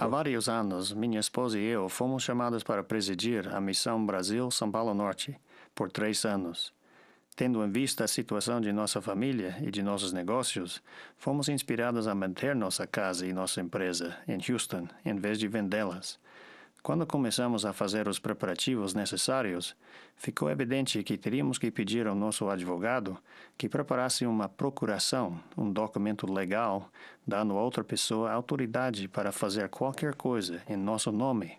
Há vários anos, minha esposa e eu fomos chamados para presidir a missão Brasil São Paulo Norte por três anos. Tendo em vista a situação de nossa família e de nossos negócios, fomos inspirados a manter nossa casa e nossa empresa em Houston, em vez de vendê-las. Quando começamos a fazer os preparativos necessários, ficou evidente que teríamos que pedir ao nosso advogado que preparasse uma procuração, um documento legal, dando a outra pessoa autoridade para fazer qualquer coisa em nosso nome.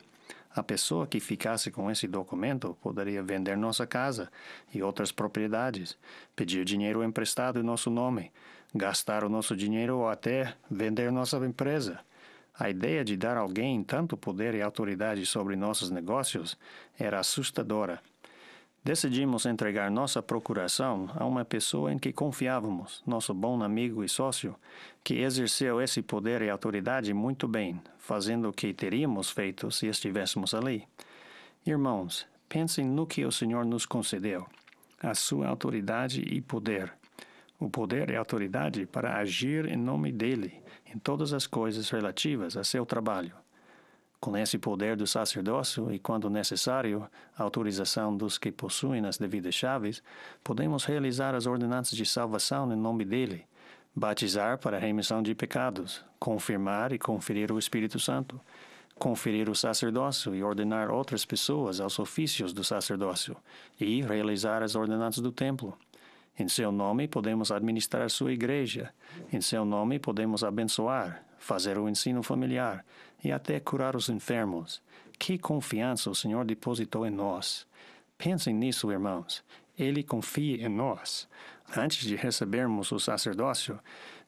A pessoa que ficasse com esse documento poderia vender nossa casa e outras propriedades, pedir dinheiro emprestado em nosso nome, gastar o nosso dinheiro ou até vender nossa empresa. A ideia de dar alguém tanto poder e autoridade sobre nossos negócios era assustadora. Decidimos entregar nossa procuração a uma pessoa em que confiávamos, nosso bom amigo e sócio, que exerceu esse poder e autoridade muito bem, fazendo o que teríamos feito se estivéssemos ali. Irmãos, pensem no que o Senhor nos concedeu: a sua autoridade e poder o poder e é a autoridade para agir em nome dele em todas as coisas relativas a seu trabalho. Com esse poder do sacerdócio e, quando necessário, a autorização dos que possuem as devidas chaves, podemos realizar as ordenanças de salvação em nome dele, batizar para remissão de pecados, confirmar e conferir o Espírito Santo, conferir o sacerdócio e ordenar outras pessoas aos ofícios do sacerdócio, e realizar as ordenanças do templo, em seu nome podemos administrar sua igreja. Em seu nome podemos abençoar, fazer o ensino familiar e até curar os enfermos. Que confiança o Senhor depositou em nós. Pensem nisso, irmãos. Ele confia em nós. Antes de recebermos o sacerdócio,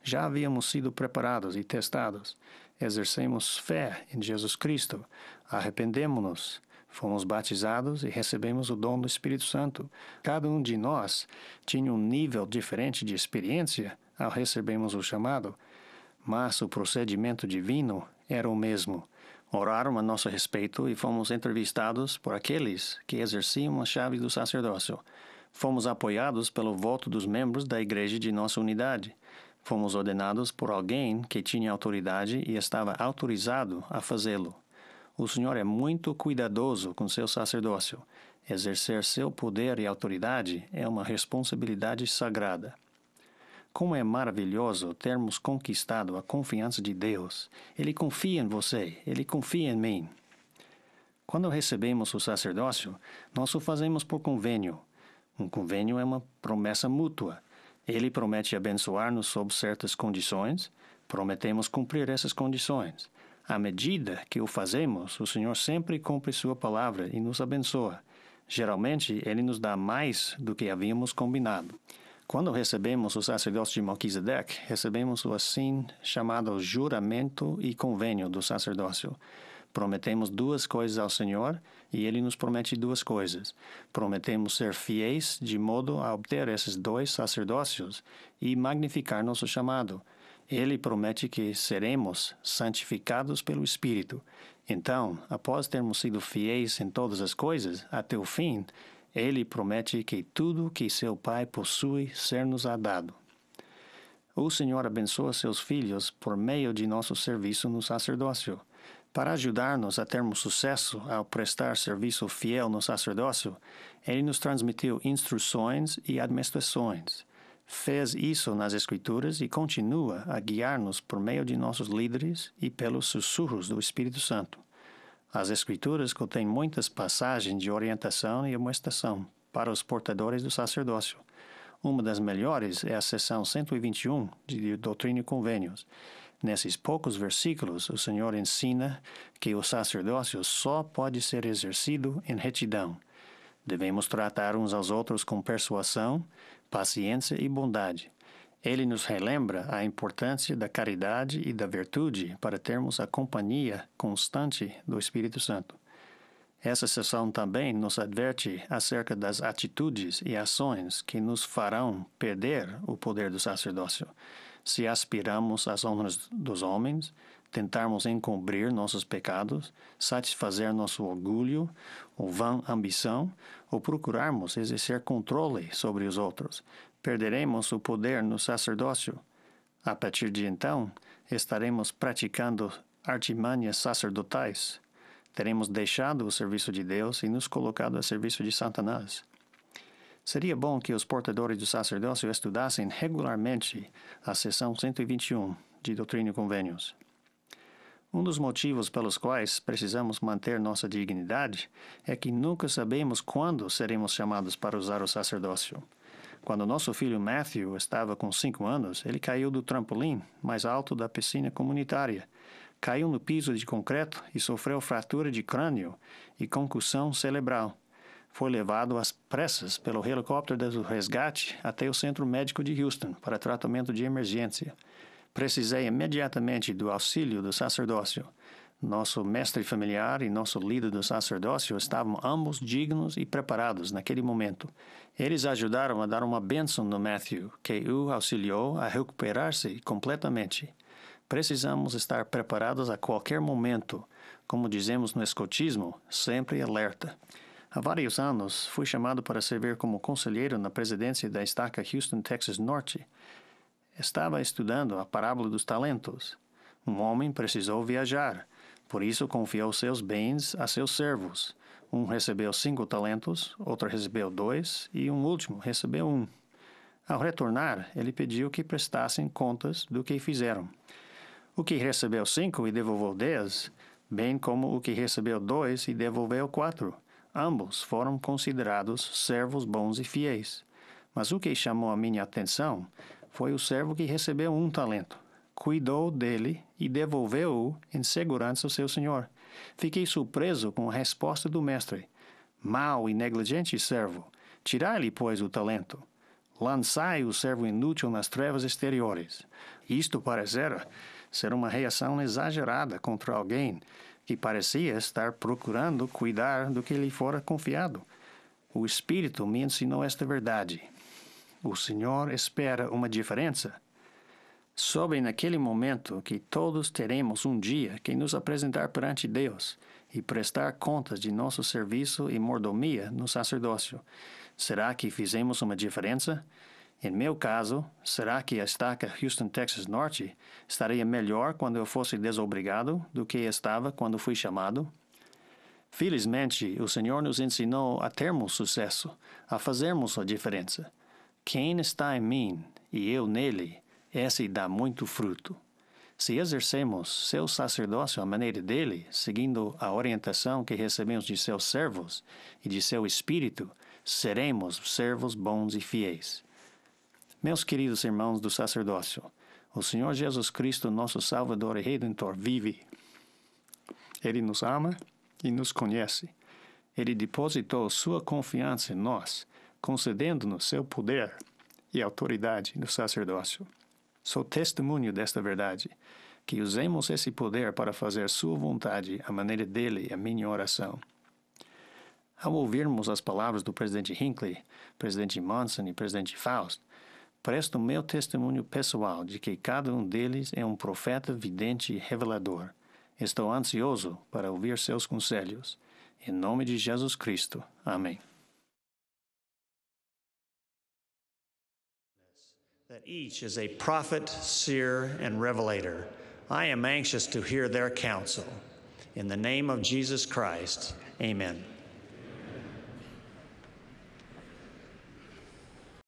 já havíamos sido preparados e testados. Exercemos fé em Jesus Cristo, arrependemos-nos Fomos batizados e recebemos o dom do Espírito Santo. Cada um de nós tinha um nível diferente de experiência ao recebermos o chamado, mas o procedimento divino era o mesmo. Oraram a nosso respeito e fomos entrevistados por aqueles que exerciam a chave do sacerdócio. Fomos apoiados pelo voto dos membros da igreja de nossa unidade. Fomos ordenados por alguém que tinha autoridade e estava autorizado a fazê-lo. O Senhor é muito cuidadoso com seu sacerdócio. Exercer seu poder e autoridade é uma responsabilidade sagrada. Como é maravilhoso termos conquistado a confiança de Deus. Ele confia em você, ele confia em mim. Quando recebemos o sacerdócio, nós o fazemos por convênio. Um convênio é uma promessa mútua. Ele promete abençoar-nos sob certas condições, prometemos cumprir essas condições. À medida que o fazemos, o Senhor sempre cumpre Sua palavra e nos abençoa. Geralmente, Ele nos dá mais do que havíamos combinado. Quando recebemos o sacerdócio de Melquisedeque, recebemos o assim chamado juramento e convênio do sacerdócio. Prometemos duas coisas ao Senhor e Ele nos promete duas coisas. Prometemos ser fiéis de modo a obter esses dois sacerdócios e magnificar nosso chamado ele promete que seremos santificados pelo Espírito. Então, após termos sido fiéis em todas as coisas até o fim, ele promete que tudo que seu Pai possui ser-nos-á dado. O Senhor abençoa seus filhos por meio de nosso serviço no sacerdócio. Para ajudar-nos a termos sucesso ao prestar serviço fiel no sacerdócio, ele nos transmitiu instruções e admoestações fez isso nas Escrituras e continua a guiar-nos por meio de nossos líderes e pelos sussurros do Espírito Santo. As Escrituras contêm muitas passagens de orientação e amoestação para os portadores do sacerdócio. Uma das melhores é a seção 121 de Doutrina e Convênios. Nesses poucos versículos, o Senhor ensina que o sacerdócio só pode ser exercido em retidão Devemos tratar uns aos outros com persuasão, paciência e bondade. Ele nos relembra a importância da caridade e da virtude para termos a companhia constante do Espírito Santo. Essa sessão também nos adverte acerca das atitudes e ações que nos farão perder o poder do sacerdócio, se aspiramos às honras dos homens tentarmos encobrir nossos pecados, satisfazer nosso orgulho ou vã ambição, ou procurarmos exercer controle sobre os outros, perderemos o poder no sacerdócio. A partir de então, estaremos praticando artimanhas sacerdotais. Teremos deixado o serviço de Deus e nos colocado a serviço de Satanás. Seria bom que os portadores do sacerdócio estudassem regularmente a sessão 121 de Doutrina e Convênios. Um dos motivos pelos quais precisamos manter nossa dignidade é que nunca sabemos quando seremos chamados para usar o sacerdócio. Quando nosso filho Matthew estava com cinco anos, ele caiu do trampolim mais alto da piscina comunitária, caiu no piso de concreto e sofreu fratura de crânio e concussão cerebral. Foi levado às pressas pelo helicóptero do resgate até o centro médico de Houston para tratamento de emergência precisei imediatamente do auxílio do sacerdócio. Nosso mestre familiar e nosso líder do sacerdócio estavam ambos dignos e preparados naquele momento. Eles ajudaram a dar uma bênção no Matthew, que o auxiliou a recuperar-se completamente. Precisamos estar preparados a qualquer momento, como dizemos no escotismo, sempre alerta. Há vários anos, fui chamado para servir como conselheiro na presidência da estaca Houston, Texas Norte. Estava estudando a parábola dos talentos. Um homem precisou viajar, por isso confiou seus bens a seus servos. Um recebeu cinco talentos, outro recebeu dois e um último recebeu um. Ao retornar, ele pediu que prestassem contas do que fizeram. O que recebeu cinco e devolveu dez, bem como o que recebeu dois e devolveu quatro, ambos foram considerados servos bons e fiéis. Mas o que chamou a minha atenção foi o servo que recebeu um talento. Cuidou dele e devolveu-o em segurança ao seu senhor. Fiquei surpreso com a resposta do mestre. Mau e negligente servo, tirai-lhe, pois, o talento. Lançai o servo inútil nas trevas exteriores. Isto parecera ser uma reação exagerada contra alguém que parecia estar procurando cuidar do que lhe fora confiado. O Espírito me ensinou esta verdade, o Senhor espera uma diferença. Soube naquele momento que todos teremos um dia que nos apresentar perante Deus e prestar contas de nosso serviço e mordomia no sacerdócio. Será que fizemos uma diferença? Em meu caso, será que a estaca Houston, Texas Norte estaria melhor quando eu fosse desobrigado do que estava quando fui chamado? Felizmente, o Senhor nos ensinou a termos sucesso, a fazermos a diferença. Quem está em mim e eu nele, esse dá muito fruto. Se exercemos seu sacerdócio à maneira dele, seguindo a orientação que recebemos de seus servos e de seu espírito, seremos servos bons e fiéis. Meus queridos irmãos do sacerdócio, o Senhor Jesus Cristo, nosso Salvador e Redentor, vive. Ele nos ama e nos conhece. Ele depositou sua confiança em nós concedendo-nos seu poder e autoridade no sacerdócio. Sou testemunho desta verdade, que usemos esse poder para fazer sua vontade, à maneira dele, e a minha oração. Ao ouvirmos as palavras do presidente Hinckley, presidente Monson e presidente Faust, presto meu testemunho pessoal de que cada um deles é um profeta vidente e revelador. Estou ansioso para ouvir seus conselhos. Em nome de Jesus Cristo. Amém. that each is a prophet, seer, and revelator. I am anxious to hear their counsel. In the name of Jesus Christ, amen.